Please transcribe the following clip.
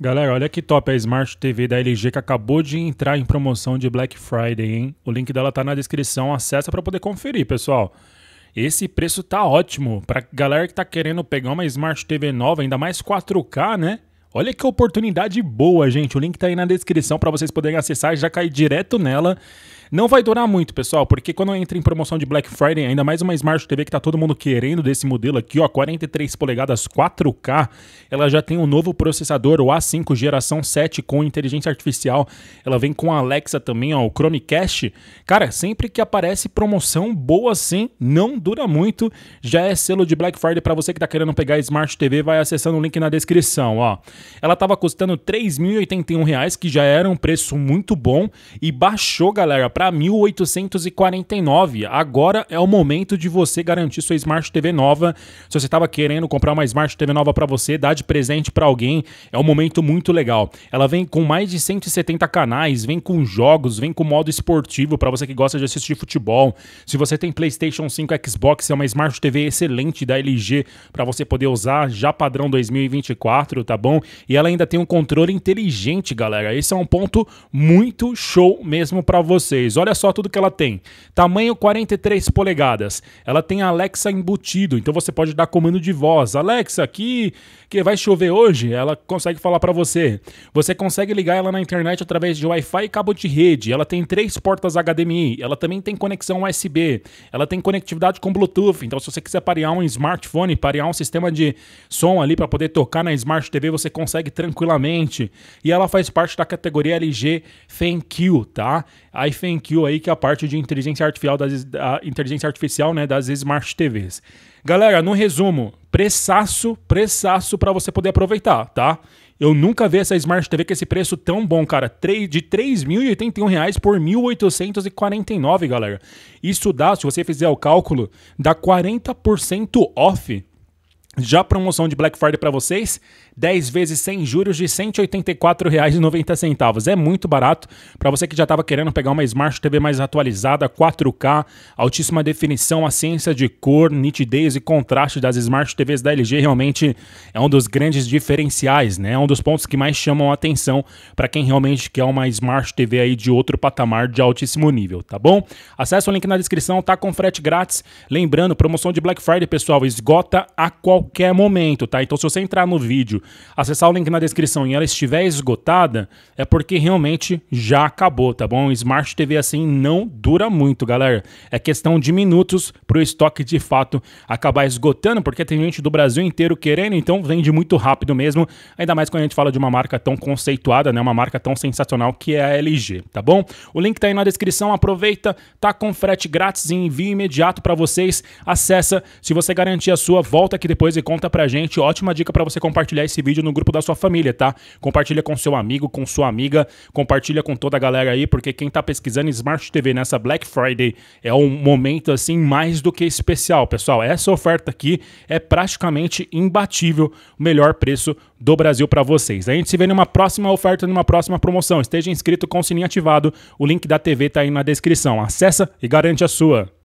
Galera, olha que top a Smart TV da LG que acabou de entrar em promoção de Black Friday, hein? O link dela tá na descrição, acessa para poder conferir, pessoal. Esse preço tá ótimo para galera que tá querendo pegar uma Smart TV nova, ainda mais 4K, né? Olha que oportunidade boa, gente. O link tá aí na descrição para vocês poderem acessar, já cair direto nela não vai durar muito, pessoal, porque quando entra em promoção de Black Friday, ainda mais uma Smart TV que tá todo mundo querendo desse modelo aqui, ó, 43 polegadas 4K, ela já tem um novo processador, o A5 geração 7 com inteligência artificial. Ela vem com a Alexa também, ó, o Chromecast. Cara, sempre que aparece promoção boa assim, não dura muito. Já é selo de Black Friday para você que tá querendo pegar Smart TV, vai acessando o link na descrição, ó. Ela tava custando R$ 3.081, que já era um preço muito bom e baixou, galera, para para 1849. Agora é o momento de você garantir sua Smart TV nova. Se você estava querendo comprar uma Smart TV nova para você, dar de presente para alguém, é um momento muito legal. Ela vem com mais de 170 canais, vem com jogos, vem com modo esportivo para você que gosta de assistir futebol. Se você tem PlayStation 5, Xbox, é uma Smart TV excelente da LG para você poder usar já padrão 2024, tá bom? E ela ainda tem um controle inteligente, galera. Esse é um ponto muito show mesmo para vocês. Olha só tudo que ela tem. Tamanho 43 polegadas. Ela tem a Alexa embutido, então você pode dar comando de voz. Alexa, que, que vai chover hoje? Ela consegue falar para você. Você consegue ligar ela na internet através de Wi-Fi e cabo de rede. Ela tem três portas HDMI. Ela também tem conexão USB. Ela tem conectividade com Bluetooth. Então, se você quiser parear um smartphone, parear um sistema de som ali para poder tocar na Smart TV, você consegue tranquilamente. E ela faz parte da categoria LG ThinQ, tá? A FenQ BenQ aí, que é a parte de inteligência artificial das, inteligência artificial, né, das Smart TVs. Galera, no resumo, pressaço, pressaço para você poder aproveitar, tá? Eu nunca vi essa Smart TV com esse preço tão bom, cara. De R$ reais por R$ 1.849, galera. Isso dá, se você fizer o cálculo, dá 40% off já promoção de Black Friday para vocês, 10 vezes sem juros de R$ 184,90. É muito barato para você que já estava querendo pegar uma Smart TV mais atualizada, 4K, altíssima definição, a ciência de cor, nitidez e contraste das Smart TVs da LG realmente é um dos grandes diferenciais, né? É um dos pontos que mais chamam a atenção para quem realmente quer uma Smart TV aí de outro patamar de altíssimo nível, tá bom? Acesse o link na descrição, tá com frete grátis. Lembrando, promoção de Black Friday, pessoal, esgota a qualquer qualquer momento, tá? Então, se você entrar no vídeo, acessar o link na descrição e ela estiver esgotada, é porque realmente já acabou, tá bom? Smart TV assim não dura muito, galera. É questão de minutos para o estoque de fato acabar esgotando, porque tem gente do Brasil inteiro querendo, então vende muito rápido mesmo. Ainda mais quando a gente fala de uma marca tão conceituada, né? Uma marca tão sensacional que é a LG, tá bom? O link tá aí na descrição, aproveita, tá com frete grátis e envio imediato para vocês. Acessa, se você garantir a sua, volta aqui depois e conta pra gente. Ótima dica para você compartilhar esse vídeo no grupo da sua família, tá? Compartilha com seu amigo, com sua amiga, compartilha com toda a galera aí, porque quem tá pesquisando Smart TV nessa Black Friday é um momento assim mais do que especial, pessoal. Essa oferta aqui é praticamente imbatível, o melhor preço do Brasil para vocês. A gente se vê numa próxima oferta, numa próxima promoção. Esteja inscrito com o sininho ativado. O link da TV tá aí na descrição. Acessa e garante a sua.